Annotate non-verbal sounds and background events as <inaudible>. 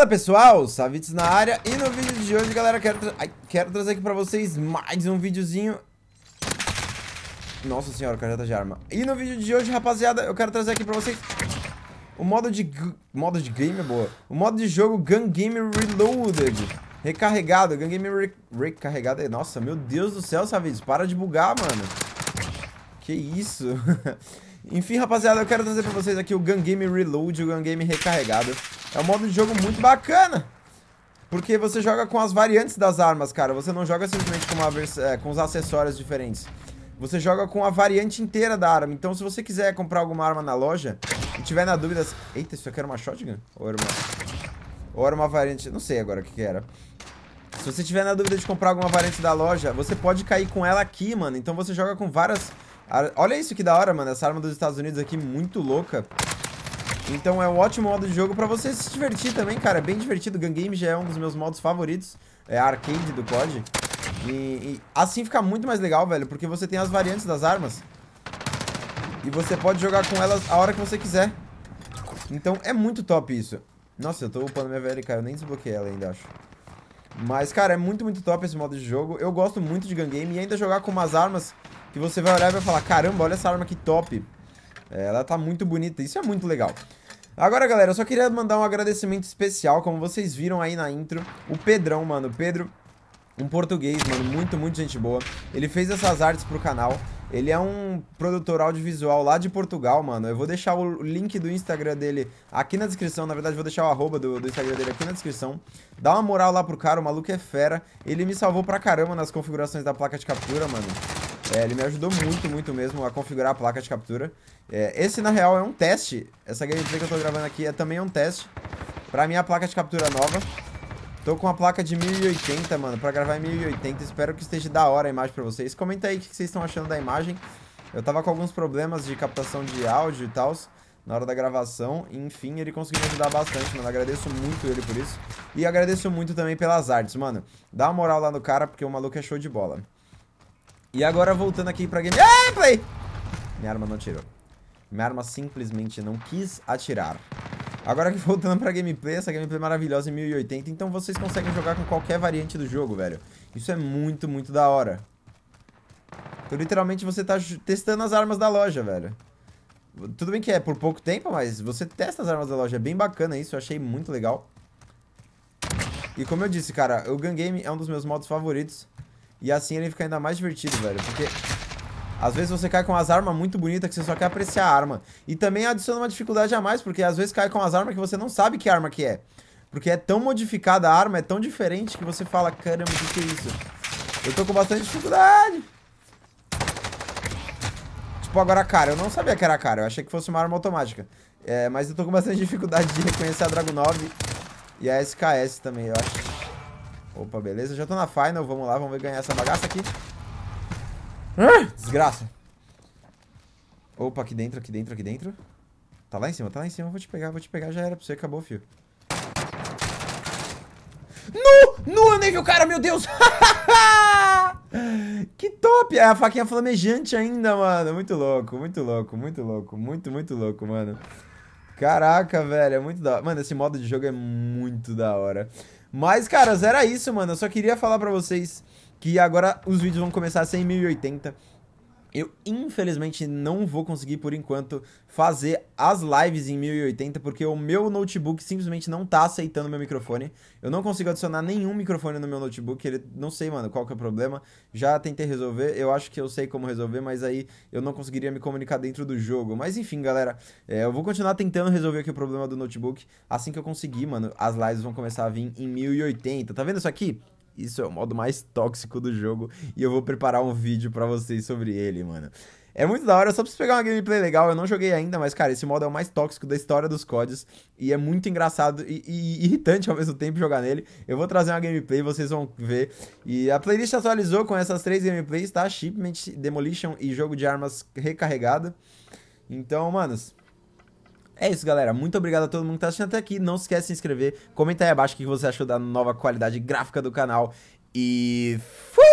Fala pessoal, Savitz na área e no vídeo de hoje, galera, quero, tra Ai, quero trazer aqui pra vocês mais um videozinho Nossa senhora, carreta tá de arma E no vídeo de hoje, rapaziada, eu quero trazer aqui pra vocês O modo de... modo de game é boa O modo de jogo Gun Game Reloaded Recarregado, Gun Game re Recarregado é, Nossa, meu Deus do céu, Savitz, para de bugar, mano Que isso <laughs> Enfim, rapaziada, eu quero trazer pra vocês aqui o Gun Game Reload, o Gun Game Recarregado é um modo de jogo muito bacana. Porque você joga com as variantes das armas, cara. Você não joga simplesmente com, é, com, os acessórios diferentes. Você joga com a variante inteira da arma. Então, se você quiser comprar alguma arma na loja e tiver na dúvida... Eita, isso aqui era uma shotgun? Ou era uma... Ou era uma variante... Não sei agora o que, que era. Se você tiver na dúvida de comprar alguma variante da loja, você pode cair com ela aqui, mano. Então, você joga com várias... Olha isso que da hora, mano. Essa arma dos Estados Unidos aqui, muito louca. Então é um ótimo modo de jogo para você se divertir também, cara. É bem divertido. Gun Game já é um dos meus modos favoritos. É arcade do COD. E, e assim fica muito mais legal, velho, porque você tem as variantes das armas. E você pode jogar com elas a hora que você quiser. Então é muito top isso. Nossa, eu tô upando minha VLK, eu nem desbloqueei ela ainda, acho. Mas, cara, é muito, muito top esse modo de jogo. Eu gosto muito de gun game e ainda jogar com umas armas que você vai olhar e vai falar Caramba, olha essa arma que top. É, ela tá muito bonita, isso é muito legal. Agora, galera, eu só queria mandar um agradecimento especial, como vocês viram aí na intro, o Pedrão, mano. Pedro, um português, mano, muito, muito gente boa. Ele fez essas artes pro canal. Ele é um produtor audiovisual lá de Portugal, mano. Eu vou deixar o link do Instagram dele aqui na descrição. Na verdade, vou deixar o arroba do, do, Instagram dele aqui na descrição. Dá uma moral lá pro cara, o maluco é fera. Ele me salvou pra caramba nas configurações da placa de captura, mano. É, ele me ajudou muito, muito mesmo a configurar a placa de captura. É, esse, na real, é um teste. Essa gameplay que eu tô gravando aqui é também um teste pra minha placa de captura é nova. Tô com a placa de 1080, mano, pra gravar em 1080. Espero que esteja da hora a imagem pra vocês. Comenta aí o que vocês estão achando da imagem. Eu tava com alguns problemas de captação de áudio e tal na hora da gravação. Enfim, ele conseguiu me ajudar bastante, mano. Agradeço muito ele por isso. E agradeço muito também pelas artes, mano. Dá uma moral lá no cara, porque o maluco é show de bola. E agora voltando aqui pra game... Ah, play! Minha arma não atirou. Minha arma simplesmente não quis atirar. Agora que <laughs> voltando pra gameplay, essa gameplay é maravilhosa em 1080, então vocês conseguem jogar com qualquer variante do jogo, velho. Isso é muito, muito da hora. Então, literalmente, você tá testando as armas da loja, velho. Tudo bem que é por pouco tempo, mas você testa as armas da loja. É bem bacana isso, eu achei muito legal. E como eu disse, cara, o Gun Game é um dos meus modos favoritos. E assim ele fica ainda mais divertido, velho. Porque às vezes você cai com as armas muito bonitas que você só quer apreciar a arma. E também adiciona uma dificuldade a mais, porque às vezes cai com as armas que você não sabe que arma que é. Porque é tão modificada a arma, é tão diferente que você fala, caramba, o que, que é isso? Eu tô com bastante dificuldade. Tipo, agora cara, eu não sabia que era cara, eu achei que fosse uma arma automática. É, mas eu tô com bastante <laughs> dificuldade de reconhecer a Dragon 9 e a SKS também, eu acho. Opa, beleza. Já tô na final. Vamos lá, vamos ganhar essa bagaça aqui. Desgraça. Opa, aqui dentro, aqui dentro, aqui dentro. Tá lá em cima, tá lá em cima. Vou te pegar, vou te pegar. Já era pra você. Acabou, fio. Nu! Nu, eu nem vi o cara, meu Deus! <laughs> que top! É a faquinha flamejante ainda, mano. Muito louco, muito louco, muito louco. Muito, muito louco, mano. Caraca, velho, é muito da hora. Mano, esse modo de jogo é muito da hora. Mas, caras, era isso, mano. Eu só queria falar pra vocês que agora os vídeos vão começar a ser em 1080. Eu, infelizmente, não vou conseguir, por enquanto, fazer as lives em 1080, porque o meu notebook simplesmente não tá aceitando meu microfone. Eu não consigo adicionar nenhum microfone no meu notebook, ele, não sei, mano, qual que é o problema. Já tentei resolver, eu acho que eu sei como resolver, mas aí eu não conseguiria me comunicar dentro do jogo. Mas enfim, galera, é, eu vou continuar tentando resolver aqui o problema do notebook. Assim que eu conseguir, mano, as lives vão começar a vir em 1080. Tá vendo isso aqui? Isso é o modo mais tóxico do jogo e eu vou preparar um vídeo para vocês sobre ele, mano. É muito da hora, só preciso pegar uma gameplay legal, eu não joguei ainda, mas, cara, esse modo é o mais tóxico da história dos CODs e é muito engraçado e, e, irritante ao mesmo tempo jogar nele. Eu vou trazer uma gameplay, vocês vão ver. E a playlist atualizou com essas três gameplays, tá? Shipment, Demolition e Jogo de Armas Recarregada. Então, manos, é isso, galera. Muito obrigado a todo mundo que tá assistindo até aqui. Não se esquece de se inscrever, comenta aí abaixo o que você achou da nova qualidade gráfica do canal. E fui!